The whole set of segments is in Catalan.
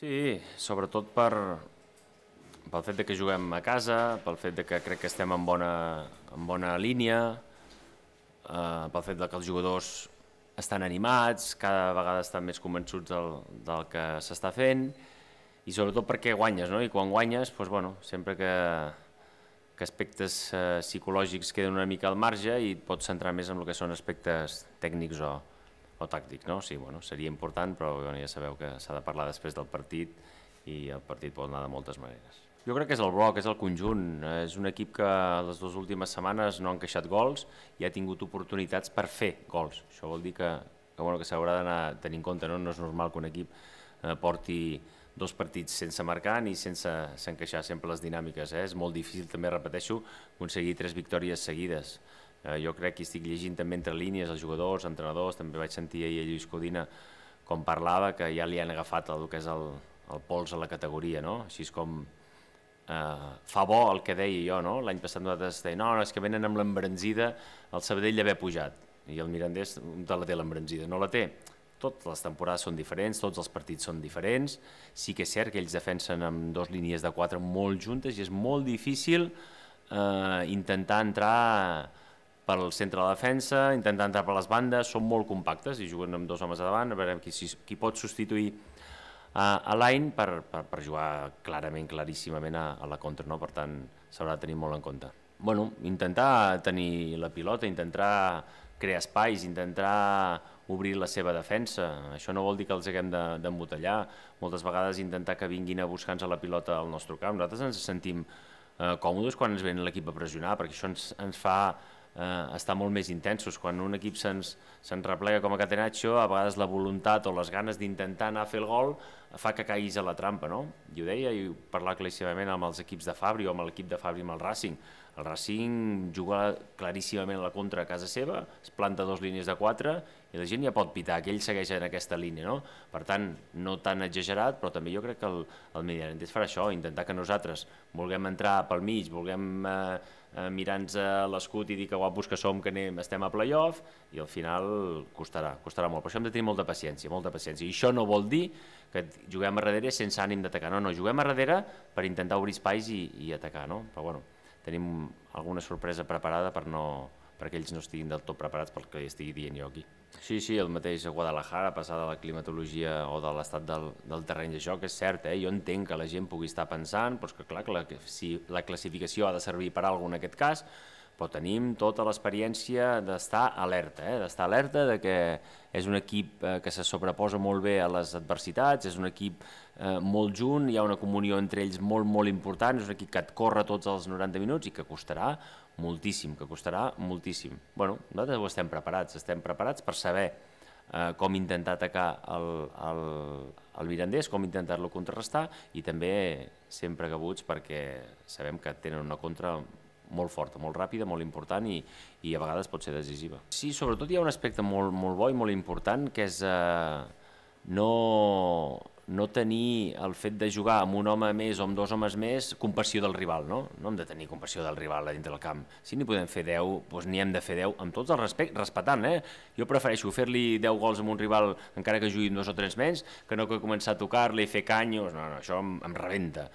Sí, sobretot per, pel fet de que juguem a casa, pel fet de que crec que estem en bona, en bona línia, eh, pel fet de que els jugadors estan animats, cada vegada estan més convençuts del, del que s'està fent, i sobretot perquè guanyes, no? I quan guanyes, doncs, bueno, sempre que, que aspectes eh, psicològics queden una mica al marge i et pots centrar més en el que són aspectes tècnics o, o tàctic, no? Sí, bueno, seria important, però bueno, ja sabeu que s'ha de parlar després del partit i el partit pot anar de moltes maneres. Jo crec que és el bloc, és el conjunt. És un equip que les dues últimes setmanes no han encaixat gols i ha tingut oportunitats per fer gols. Això vol dir que, que, bueno, que s'haurà d'anar tenint en compte, no? no és normal que un equip eh, porti dos partits sense marcar ni sense s'encaixar sempre les dinàmiques. Eh? És molt difícil, també repeteixo, aconseguir tres victòries seguides. Eh, jo crec que estic llegint també entre línies els jugadors, entrenadors, també vaig sentir ahir a Lluís Codina com parlava que ja li han agafat el que és el, el pols a la categoria, no? Així és com eh, fa bo el que deia jo, no? L'any passat nosaltres deia, no, no, és que venen amb l'embranzida el Sabadell d'haver pujat, i el Mirandés de la té l'embranzida, no la té. Totes les temporades són diferents, tots els partits són diferents, sí que és cert que ells defensen amb dos línies de quatre molt juntes i és molt difícil eh, intentar entrar pel centre de defensa, intentant entrar per les bandes, són molt compactes i juguen amb dos homes a davant, a veure qui, si, qui pot substituir a, a Line per, per, per jugar clarament, claríssimament a, a la contra, no? per tant s'haurà de tenir molt en compte. Bueno, intentar tenir la pilota, intentar crear espais, intentar obrir la seva defensa. Això no vol dir que els haguem d'embotellar. De, Moltes vegades intentar que vinguin a buscar-nos la pilota al nostre camp. Nosaltres ens sentim eh, còmodes quan ens ven l'equip a pressionar, perquè això ens, ens fa eh, estar molt més intensos. Quan un equip se'ns se replega com a Catenaccio, a vegades la voluntat o les ganes d'intentar anar a fer el gol fa que caiguis a la trampa, no? I ho deia, i ho parlava claríssimament amb els equips de Fabri o amb l'equip de Fabri amb el Racing. El Racing juga claríssimament a la contra a casa seva, es planta dos línies de quatre i la gent ja pot pitar que ell segueix en aquesta línia. No? Per tant, no tan exagerat, però també jo crec que el, el Medianentes farà això, intentar que nosaltres vulguem entrar pel mig, vulguem eh, eh mirar-nos l'escut i dir que guapos que som, que anem, estem a playoff, i al final costarà, costarà molt. Però això hem de tenir molta paciència, molta paciència. I això no vol dir que juguem a darrere sense ànim d'atacar, no, no, juguem a darrere per intentar obrir espais i, i atacar, no? Però bueno, tenim alguna sorpresa preparada per no, perquè ells no estiguin del tot preparats pel que estigui dient jo aquí. Sí, sí, el mateix a Guadalajara, passar de la climatologia o de l'estat del, del terreny de joc, és cert, eh? jo entenc que la gent pugui estar pensant, però és que clar, que la, si la classificació ha de servir per alguna en aquest cas, però tenim tota l'experiència d'estar alerta, eh? d'estar alerta de que és un equip eh, que se sobreposa molt bé a les adversitats, és un equip eh, molt junt, hi ha una comunió entre ells molt, molt important, és un equip que et corre tots els 90 minuts i que costarà moltíssim, que costarà moltíssim. Bueno, nosaltres ho estem preparats, estem preparats per saber eh, com intentar atacar el, el, el Mirandés, com intentar-lo contrarrestar i també sempre cabuts perquè sabem que tenen una contra molt forta, molt ràpida, molt important i, i a vegades pot ser decisiva. Sí, sobretot hi ha un aspecte molt, molt bo i molt important que és eh, no, no tenir el fet de jugar amb un home més o amb dos homes més compassió del rival, no? No hem de tenir compassió del rival a dintre del camp. Si n'hi podem fer 10, doncs n'hi hem de fer 10 amb tots els respectes, respectant, eh? Jo prefereixo fer-li 10 gols amb un rival encara que jugui dos o tres menys, que no que començar a tocar-li, i fer canyos, no, no, això em, em rebenta.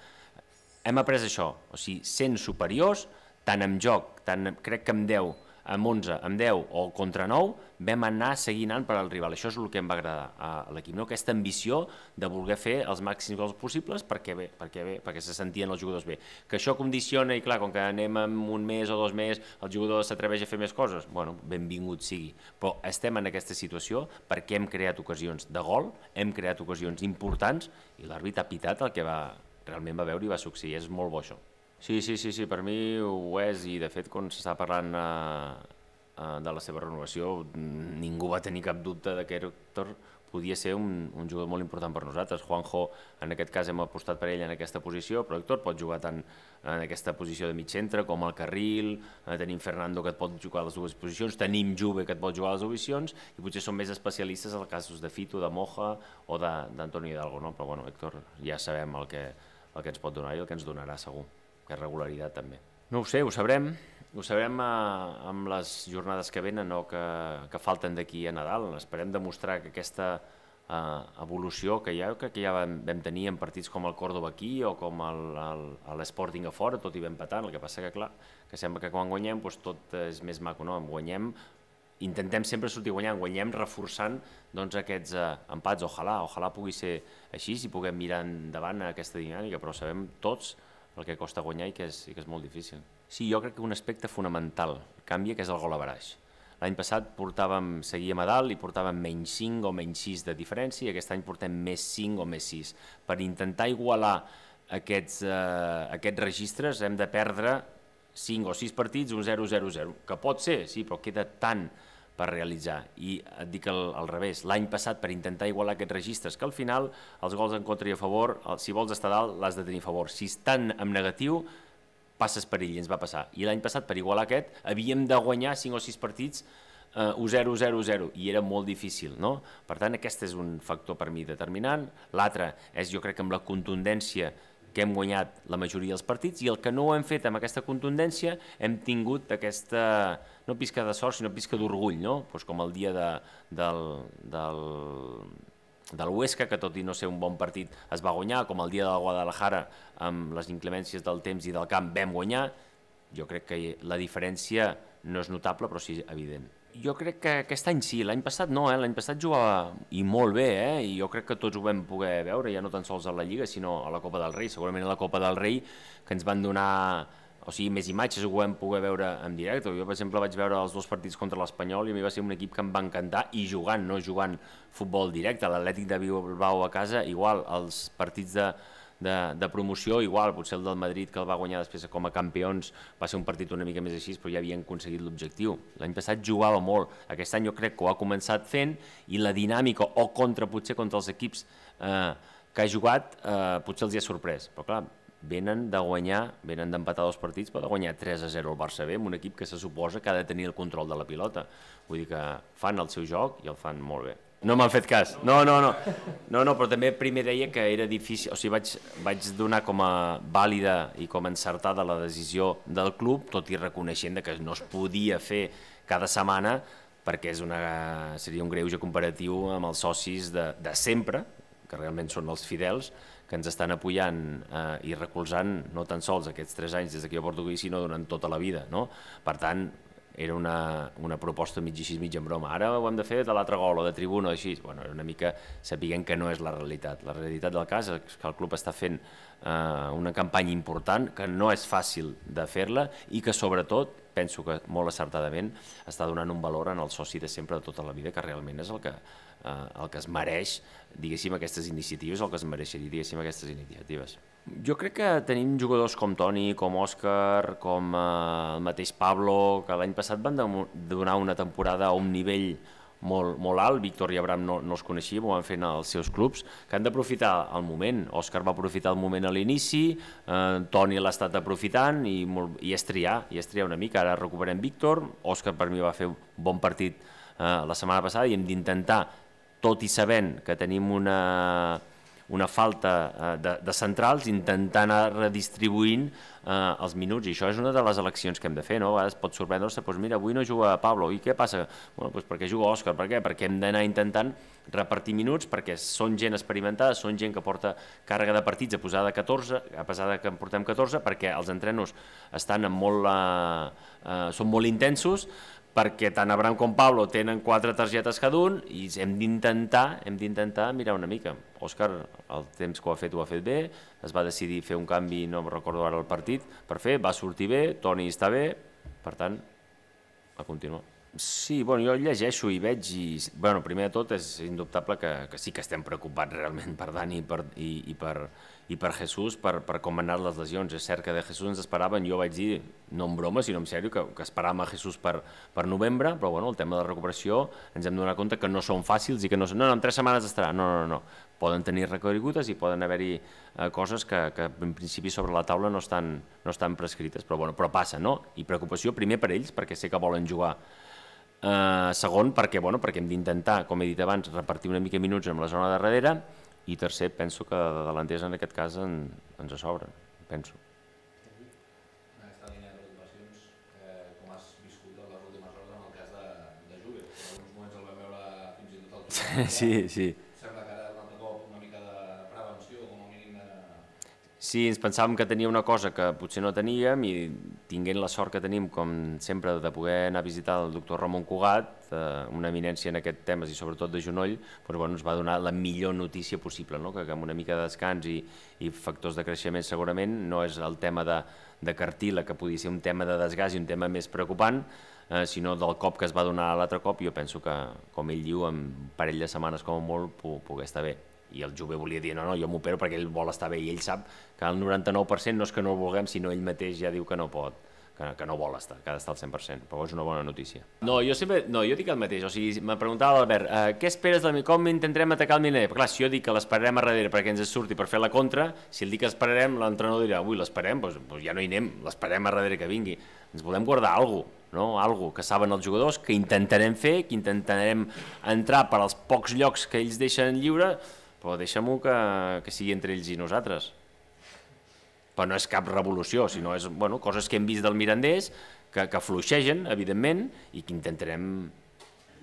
Hem après això, o sigui, sent superiors, tant amb joc, tant crec que amb 10, amb 11, amb 10 o contra 9, vam anar seguint anant per al rival. Això és el que em va agradar a l'equip, no? aquesta ambició de voler fer els màxims gols possibles perquè bé, perquè bé, perquè se sentien els jugadors bé. Que això condiciona i clar, com que anem amb un mes o dos més, el jugador s'atreveix a fer més coses, bueno, benvingut sigui. Però estem en aquesta situació perquè hem creat ocasions de gol, hem creat ocasions importants i l'àrbit ha pitat el que va, realment va veure i va succeir. És molt bo això. Sí, sí, sí, sí, per mi ho és i de fet quan s'està parlant eh, eh, de la seva renovació ningú va tenir cap dubte de que Héctor podia ser un, un jugador molt important per nosaltres. Juanjo, en aquest cas hem apostat per ell en aquesta posició, però Héctor pot jugar tant en aquesta posició de mig centre com al carril, eh, tenim Fernando que et pot jugar a les dues posicions, tenim Juve que et pot jugar a les dues posicions, i potser són més especialistes en casos de Fito, de Moja o d'Antonio Hidalgo, no? però bueno, Héctor ja sabem el que, el que ens pot donar i el que ens donarà segur que regularitat també. No ho sé, ho sabrem. Ho sabrem eh, amb les jornades que venen o que, que falten d'aquí a Nadal. Esperem demostrar que aquesta eh, evolució que ja, que, que ja vam, vam tenir en partits com el Córdoba aquí o com l'Sporting a fora, tot i ben patant, el que passa que, clar, que sembla que quan guanyem doncs, tot és més maco, no? guanyem intentem sempre sortir guanyant, guanyem reforçant doncs, aquests eh, empats, ojalà, ojalà pugui ser així, si puguem mirar endavant aquesta dinàmica, però sabem tots el que costa guanyar i que, és, i que és molt difícil. Sí, jo crec que un aspecte fonamental canvia, que és el gol a baraix. L'any passat portàvem, seguíem a dalt i portàvem menys 5 o menys 6 de diferència i aquest any portem més 5 o més 6. Per intentar igualar aquests, eh, aquests registres hem de perdre 5 o 6 partits, un 0-0-0, que pot ser, sí, però queda tant per realitzar. I et dic al, al revés, l'any passat per intentar igualar aquests registres, que al final els gols en contra i a favor, si vols estar dalt l'has de tenir a favor. Si estan en negatiu, passes per ell, ens va passar. I l'any passat, per igualar aquest, havíem de guanyar 5 o 6 partits eh, 0-0-0, i era molt difícil, no? Per tant, aquest és un factor per mi determinant. L'altre és, jo crec, amb la contundència que hem guanyat la majoria dels partits i el que no ho hem fet amb aquesta contundència hem tingut aquesta, no pisca de sort, sinó pisca d'orgull, no? Pues com el dia de, del, del, del Huesca, que tot i no ser un bon partit es va guanyar, com el dia de la Guadalajara amb les inclemències del temps i del camp vam guanyar, jo crec que la diferència no és notable, però sí evident. Jo crec que aquest any sí, l'any passat no, eh? l'any passat jugava i molt bé, eh? i jo crec que tots ho vam poder veure, ja no tan sols a la Lliga, sinó a la Copa del Rei, segurament a la Copa del Rei, que ens van donar o sigui, més imatges ho vam poder veure en directe. Jo, per exemple, vaig veure els dos partits contra l'Espanyol i a mi va ser un equip que em va encantar i jugant, no jugant futbol directe. L'Atlètic de Bilbao a casa, igual, els partits de, de, de promoció, igual, potser el del Madrid que el va guanyar després com a campions va ser un partit una mica més així, però ja havien aconseguit l'objectiu. L'any passat jugava molt, aquest any jo crec que ho ha començat fent i la dinàmica o contra potser contra els equips eh, que ha jugat eh, potser els hi ha sorprès, però clar, venen de guanyar, venen d'empatar dos partits, però de guanyar 3 a 0 el Barça B, amb un equip que se suposa que ha de tenir el control de la pilota. Vull dir que fan el seu joc i el fan molt bé. No m'han fet cas. No, no, no. No, no, però també primer deia que era difícil, o sigui, vaig, vaig donar com a vàlida i com a encertada la decisió del club, tot i reconeixent que no es podia fer cada setmana perquè és una, seria un greuge comparatiu amb els socis de, de sempre, que realment són els fidels, que ens estan apoyant eh, i recolzant no tan sols aquests tres anys des que jo porto aquí, sinó durant tota la vida. No? Per tant, era una, una proposta mig així, mig en broma. Ara ho hem de fer de l'altre gol o de tribuna o així. Bueno, era una mica sabien que no és la realitat. La realitat del cas és que el club està fent eh, una campanya important, que no és fàcil de fer-la i que sobretot, penso que molt acertadament, està donant un valor en el soci de sempre de tota la vida, que realment és el que, eh, el que es mereix, diguéssim, aquestes iniciatives, el que es mereixeria, diguéssim, aquestes iniciatives. Jo crec que tenim jugadors com Toni, com Òscar, com eh, el mateix Pablo, que l'any passat van donar una temporada a un nivell molt, molt alt, Víctor i Abram no, no els coneixia, ho van fent als seus clubs, que han d'aprofitar el moment. Òscar va aprofitar el moment a l'inici, eh, Toni l'ha estat aprofitant i, molt, i és triar, i és triar una mica. Ara recuperem Víctor, Òscar per mi va fer un bon partit eh, la setmana passada i hem d'intentar tot i sabent que tenim una, una falta eh, de, de centrals, intentant anar redistribuint eh, els minuts, i això és una de les eleccions que hem de fer, no? A vegades pot sorprendre-se, doncs mira, avui no juga Pablo, i què passa? Bueno, doncs perquè juga Òscar, per què? Perquè hem d'anar intentant repartir minuts, perquè són gent experimentada, són gent que porta càrrega de partits a posar de 14, a pesar de que en portem 14, perquè els entrenos estan en molt, eh, eh, són molt intensos, perquè tant Abraham com Pablo tenen quatre targetes cada un i hem d'intentar hem d'intentar mirar una mica. Òscar, el temps que ho ha fet ho ha fet bé, es va decidir fer un canvi, no em recordo ara el partit, per fer, va sortir bé, Toni està bé, per tant, a continuar. Sí, bueno, jo llegeixo i veig i... Bueno, primer de tot és indubtable que, que sí que estem preocupats realment per Dani i per, i, i per, i per Jesús per, per com han anat les lesions. És cert que de Jesús ens esperaven, jo vaig dir, no en broma, sinó en sèrio, que, que esperàvem a Jesús per, per novembre, però bueno, el tema de la recuperació ens hem donat compte que no són fàcils i que no són, no, no, en tres setmanes estarà, no, no, no, no. poden tenir recorregudes i poden haver-hi eh, coses que, que en principi sobre la taula no estan, no estan prescrites, però, bueno, però passa, no? I preocupació primer per ells, perquè sé que volen jugar Uh, segon, perquè, bueno, perquè hem d'intentar, com he dit abans, repartir una mica minuts amb la zona de darrere i tercer, penso que de delanters en aquest cas en, ens sobren, penso. eh, com has viscut les últimes en el cas de, de Juve? moments fins i tot Sí, sí. Sí, ens pensàvem que tenia una cosa que potser no teníem i tinguent la sort que tenim, com sempre, de poder anar a visitar el doctor Ramon Cugat, eh, una eminència en aquest temes i sobretot de genoll, doncs, bueno, ens va donar la millor notícia possible, no? que, que amb una mica de descans i, i factors de creixement segurament no és el tema de, de cartíla, que podia ser un tema de desgast i un tema més preocupant, eh, sinó del cop que es va donar l'altre cop, jo penso que, com ell diu, en parell de setmanes com a molt pogué estar bé i el jove volia dir, no, no, jo m'opero perquè ell vol estar bé i ell sap que el 99% no és que no el vulguem, sinó ell mateix ja diu que no pot que, que no vol estar, que ha d'estar al 100%, però és una bona notícia. No, jo sempre, no, jo dic el mateix, o sigui, me preguntava l'Albert, eh, què esperes de mi, com intentarem atacar el Milaner? Però clar, si jo dic que l'esperarem a darrere perquè ens surti per fer la contra, si el dic que esperarem, l'entrenador dirà, ui, l'esperem, doncs, doncs ja no hi anem, l'esperem a darrere que vingui. Ens volem guardar alguna no? algo que saben els jugadors, que intentarem fer, que intentarem entrar per als pocs llocs que ells deixen lliure, però deixa-m'ho que, que sigui entre ells i nosaltres. Però no és cap revolució, sinó és bueno, coses que hem vist del mirandès que, que fluixegen, evidentment, i que intentarem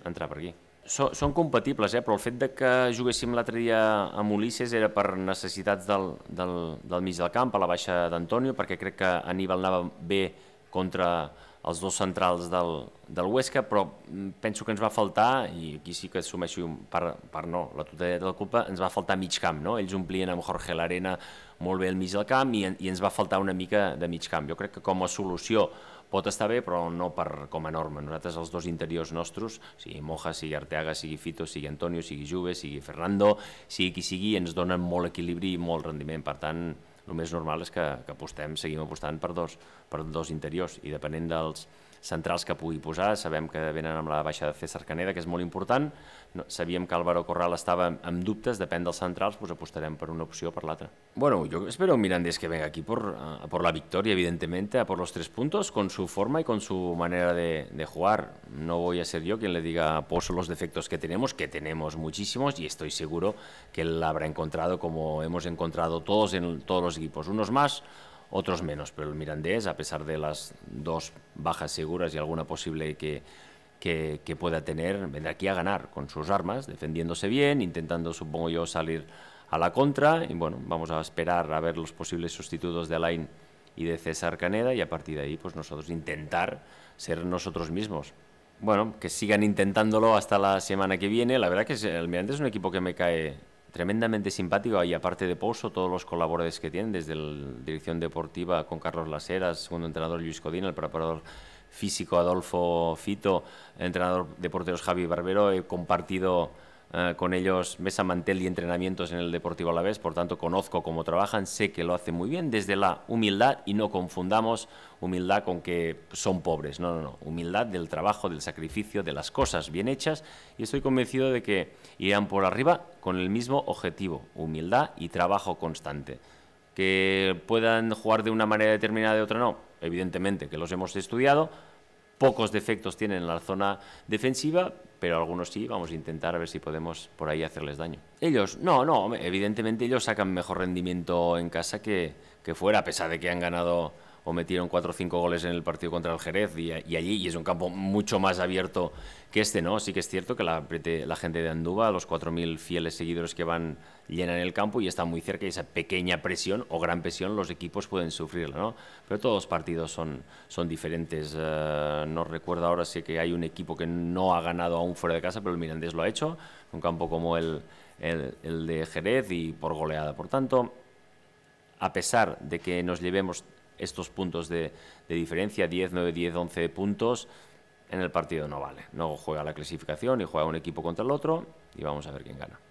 entrar per aquí. So, són compatibles, eh? però el fet de que juguéssim l'altre dia amb Ulisses era per necessitats del, del, del mig del camp, a la baixa d'Antonio, perquè crec que Aníbal anava bé contra els dos centrals del, del Huesca, però mm, penso que ens va faltar, i aquí sí que assumeixo, per, per no, la totalitat de la culpa, ens va faltar mig camp, no? Ells omplien amb Jorge l'Arena molt bé el mig del camp i, i ens va faltar una mica de mig camp. Jo crec que com a solució pot estar bé, però no per, com a norma. Nosaltres, els dos interiors nostres, sigui Moja, sigui Arteaga, sigui Fito, sigui Antonio, sigui Juve, sigui Fernando, sigui qui sigui, ens donen molt equilibri i molt rendiment. Per tant, el més normal és que, que apostem, seguim apostant per dos, per dos interiors i depenent dels, centrales que pugui posar, sabem que venen amb la baixa de César Caneda, que es molt important, no, sabíem que Álvaro Corral estava amb dubtes, de dels centrals, pues apostarem per una opción o per l'altra. Bueno, yo espero Mirandés que venga aquí por, por la victoria, evidentemente, a por los tres puntos, con su forma y con su manera de, jugar. No voy a ser yo quien le diga por pues, los defectos que tenemos, que tenemos muchísimos, y estoy seguro que él habrá encontrado como hemos encontrado todos en todos los equipos, unos más, otros menos, pero el Mirandés, a pesar de las dos bajas seguras y alguna posible que, pueda tener, vendrá aquí a ganar con sus armas, defendiéndose bien, intentando, supongo yo, salir a la contra. Y bueno, vamos a esperar a ver los posibles sustitutos de Alain y de César Caneda y a partir de ahí, pues nosotros intentar ser nosotros mismos. Bueno, que sigan intentándolo hasta la semana que viene. La verdad que el Mirandés es un equipo que me cae tremendamente simpático y aparte de Pouso, todos los colaboradores que tienen, desde la dirección deportiva con Carlos Laseras, segundo entrenador Luis Codina, el preparador físico Adolfo Fito, entrenador de porteros Javi Barbero, he compartido Ah, con ellos mesa mantel y entrenamientos en el Deportivo Alavés, por tanto conozco cómo trabajan, sé que lo hacen muy bien desde la humildad y no confundamos humildad con que son pobres, no, no, no, humildad del trabajo, del sacrificio, de las cosas bien hechas y estoy convencido de que irán por arriba con el mismo objetivo, humildad y trabajo constante. Que puedan jugar de una manera determinada, de otra no, evidentemente que los hemos estudiado, pocos defectos tienen en la zona defensiva, pero algunos sí, vamos a intentar a ver si podemos por ahí hacerles daño. Ellos, no, no, evidentemente ellos sacan mejor rendimiento en casa que, que fuera, a pesar de que han ganado o metieron 4 o 5 goles en el partido contra el Jerez y, allí y es un campo mucho más abierto que este, ¿no? Sí que es cierto que la, gente de Anduba, los 4.000 fieles seguidores que van, llenan el campo y está muy cerca y esa pequeña presión o gran presión los equipos pueden sufrirla, ¿no? Pero todos los partidos son, son diferentes. Eh, no recuerdo ahora, sé que hay un equipo que no ha ganado aún fuera de casa, pero el Mirandés lo ha hecho, un campo como el, el, el de Jerez y por goleada. Por tanto, a pesar de que nos llevemos estos puntos de, diferencia, 10, 9, 10, 11 puntos, en el partido no vale. No juega la clasificación y juega un equipo contra el otro y vamos a ver quién gana.